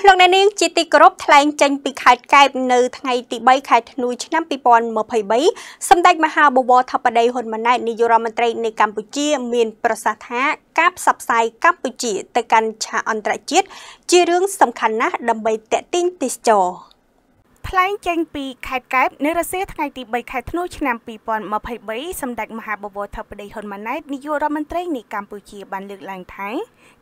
ស់លោកអ្នកនាងជាទីគោរពថ្លែងចេញពីខេត្តកែបនៅថ្ងៃទី3ខែធ្នូឆ្នាំ2023សម្ដេចមហាបវរធិបតីហ៊ុនម៉ាណែតនាយករដ្ឋមន្ត្រីនៃកម្ពុជា មាន ប្រសាសន៍ថាការផ្សព្វផ្សាយកម្ពុជា ទៅកាន់ឆាកអន្តរជាតិជារឿង សំខាន់ណាស់ដើម្បីតេទីងទេសចរថ្លែងចេញពីខេត្តកែបនៅរសៀលថ្ងៃទី3ខែធ្នូឆ្នាំ2023សម្ដេចមហាបវរធិបតីហ៊ុនម៉ាណែតនាយករដ្ឋមន្ត្រីនៃកម្ពុជាបានលើកឡើងថា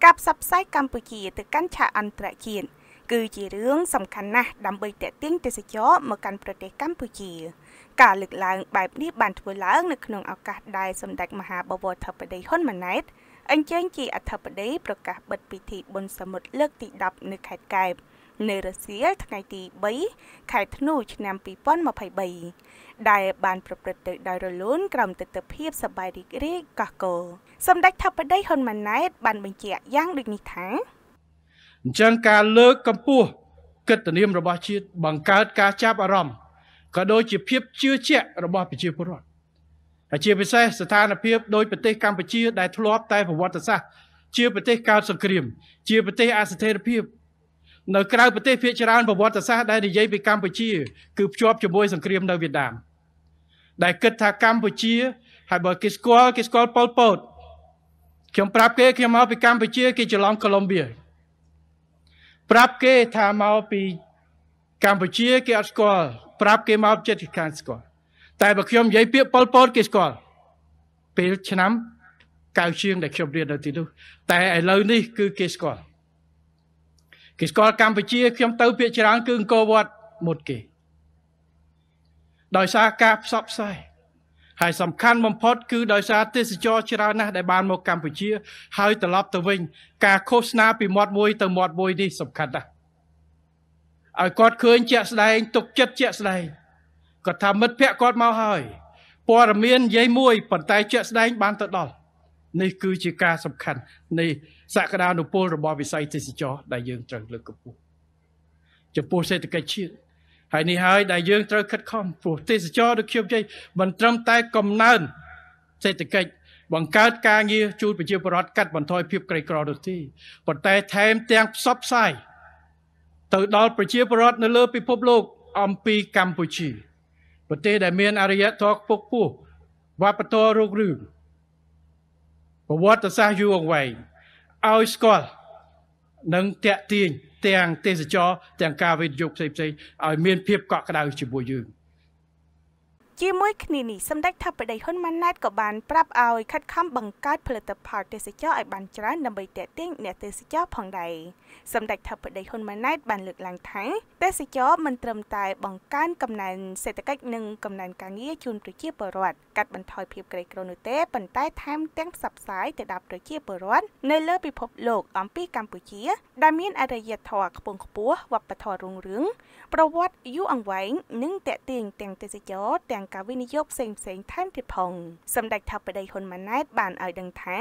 ការផ្សព្វផ្សាយកម្ពុជា ទៅកាន់ឆាកអន្តរជាតិគឺជារឿងសំខាន់ណាស់ដើម្បីតេទៀងទេសចរមកកាន់ប្រទេសកម្ពុជាការលើកឡើងបែបនេះបានធ្វើឡើង នៅក្នុងឱកាសដែលសម្ដេចមហាបវរធិបតីហ៊ុនម៉ាណែតអញ្ជើញជាអធិបតីប្រកាសបិទពិធីបុណ្យសមុទ្រលើកទី10នៅខេត្តកែប នៅរសៀលថ្ងៃទី3ខែធ្នូឆ្នាំ2023ដែល បាន ប្រព្រឹត្តទៅដោយរលូនក្រោមទិដ្ឋភាពសប្បាយរីករាយកោះកុលសម្ដេចថបដីហ៊ុនម៉ាណែត បានបញ្ជាក់យ៉ាងដូចនេះថាអញ្ចឹងការលើកកម្ពស់កិត្តិនាមរបស់ជាតិបង្កើតការចាប់អារម្មណ៍ក៏ដូចជាភាពជឿជាក់របស់ប្រជាពលរដ្ឋហើយជាពិសេសស្ថានភាពដោយប្រទេសកម្ពុជា ដែលធ្លាប់តែប្រវត្តិសាស្ត្រជាប្រទេសកើតសង្គ្រាមជាប្រទេសអស្ថិរភាពនៅក្រៅប្រទេសភាគច្រើនប្រវត្តិសាស្ត្រដែលនិយាយពីកម្ពុជា គឺភ្ជាប់ជាមួយសង្គ្រាមនៅវៀតណាមដែលគិតថាកម្ពុជា ហើយបើគេស្គាល់គេស្គាល់ប៉ុលពតខ្ញុំប្រាប់គេខ្ញុំមកពីកម្ពុជាគេច្រឡំកូឡុំបៀប្រាប់គេថាមកពី កម្ពុជាគេអត់ស្គាល់ប្រាប់គេមកចិត្តខាងស្គាល់តែបើខ្ញុំនិយាយពាក្យប៉ុលពតគេស្គាល់ពេលឆ្នាំកៅជាងដែលខ្ញុំរៀននៅទីនោះ តែឥឡូវនេះគឺគេស្គាល់គេស្គាល់កម្ពុជាខ្ញុំទៅពាក្យច្រើនគឺអង្គរវត្តមុតគេ ដោយសារការផ្សព្វផ្សាយហើយសំខាន់បំផុតគឺដោយសារទេសចរច្រើនណាស់ដែលបានមកកម្ពុជា ហើយត្រឡប់ទៅវិញ ការឃោសនាពីមាត់មួយទៅមាត់មួយនេះសំខាន់ណាស់ឲ្យគាត់ឃើញជាក់ស្ដែង ទុកចិត្តជាក់ស្ដែងគាត់ថាមិត្តភ័ក្ដិគាត់មកហើយព័ត៌មាននិយាយមួយប៉ុន្តែជាក់ស្ដែង បានទៅដល់ នេះគឺជាការសំខាន់នៃសក្តានុពលរបស់វិស័យទេសចរដែលយើងត្រូវលើកកម្ពស់ចំពោះសេដ្ឋកិច្ចជាតិហើយនេះហើយដែលយើងត្រូវខិតខំព្រោះទេសចរដូចខ្ញុំនិយាយមិនត្រឹមតែកំណើនសេដ្ឋកិច្ចបង្កើតការងារជួយប្រជាពលរដ្ឋកាត់បន្ថយភាពក្រីក្រនោះទេប៉ុន្តែថែមទាំងផ្សព្វផ្សាយទៅដល់ប្រជាពលរដ្ឋនៅលើពិភពលោក អំពីកម្ពុជាប្រទេសដែលមាន អរិយធម៌ខ្ពង់ខ្ពស់វប្បធម៌រុករឿងប្រវត្តិសាស្ត្រយូរអង្វែងឲ្យស្គាល់និងតាក់ទាញទាំងទេសចរទាំងការវិនិយោគផ្សេងៗឲ្យមានភាពកក់ក្ដៅជាមួយយើង។ជាមួយគ្នានេះសម្ដេចថាបតីហ៊ុនម៉ាណែតក៏បានប្រាប់ឲ្យខិតខំបង្កើតផលិតផលទេសចរឲ្យបានច្រើនដើម្បីទាក់ទាញអ្នកទេសចរផងដែរសម្ដេចថាបតីហ៊ុនម៉ាណែតបានលើកឡើងថាទេសចរមិនត្រឹមតែបង្កើនកំណែនសេដ្ឋកិច្ចនិងកំណែនការងារជូនប្រជាពលរដ្ឋកាត់បន្ថយភាពក្រីក្រនោះទេប៉ុន្តែថែមទាំងផ្សព្វផ្សាយទៅដល់ប្រជាពលរដ្ឋនៅលើពិភពលោកអំពីកម្ពុជាដែលមានអរិយធម៌ខ្ពង់ខ្ពស់វប្បធម៌រុងរឿងប្រវត្តិយូរអង្វែងនិងតាក់ទាញទាំងទេសចរទាំងនិងការវិនិយោគផ្សេងផ្សេងថែមទៀតផង សម្ដេចថាបតីហ៊ុនម៉ាណែតបានឲ្យដឹងថា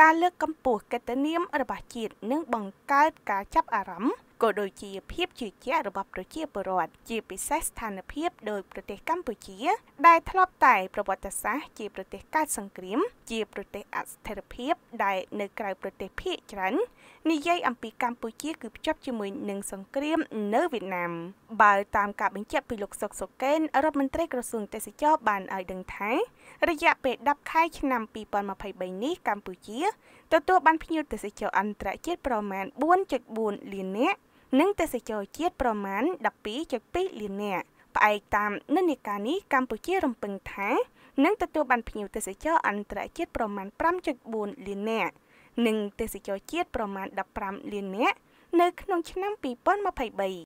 ការលើកកម្ពស់កិត្តិនាមរបស់ជាតិនិងបង្កើតការចាប់អារម្មណ៍ក៏ដូចជាភាពជឿជាក់របស់ប្រជាពលរដ្ឋជាពិសេសស្ថានភាពដោយប្រទេសកម្ពុជា ដែលធ្លាប់តែប្រវត្តិសាស្ត្រជាប្រទេសកើតសង្គ្រាម ជាប្រទេសអស្ថិរភាព ដែល នៅក្រៅប្រទេសភៀកច្រើននិយាយអំពីកម្ពុជាគឺភ្ជាប់ជាមួយនឹងសង្គ្រាម នៅវៀតណាមបើតាមការបញ្ជាក់ពីលោកសុកសុកេនរដ្ឋមន្ត្រីក្រសួងទេសចរបានឲ្យដឹងថារយៈពេល10ខែឆ្នាំ2023នេះកម្ពុជាទទួលបានភ្ញៀវទេសចរអន្តរជាតិប្រមាណ4.4លាននាក់និងទេសចរជាតិប្រមាណ12.2លាននាក់ផ្អែកតាម និន្នាការនេះកម្ពុជា រំពឹងថា នឹងទទួលបានភ្ញៀវទេសចរអន្តរជាតិប្រមាណ5.4លាននាក់និងទេសចរជាតិប្រមាណ15លាននាក់នៅក្នុងឆ្នាំ2023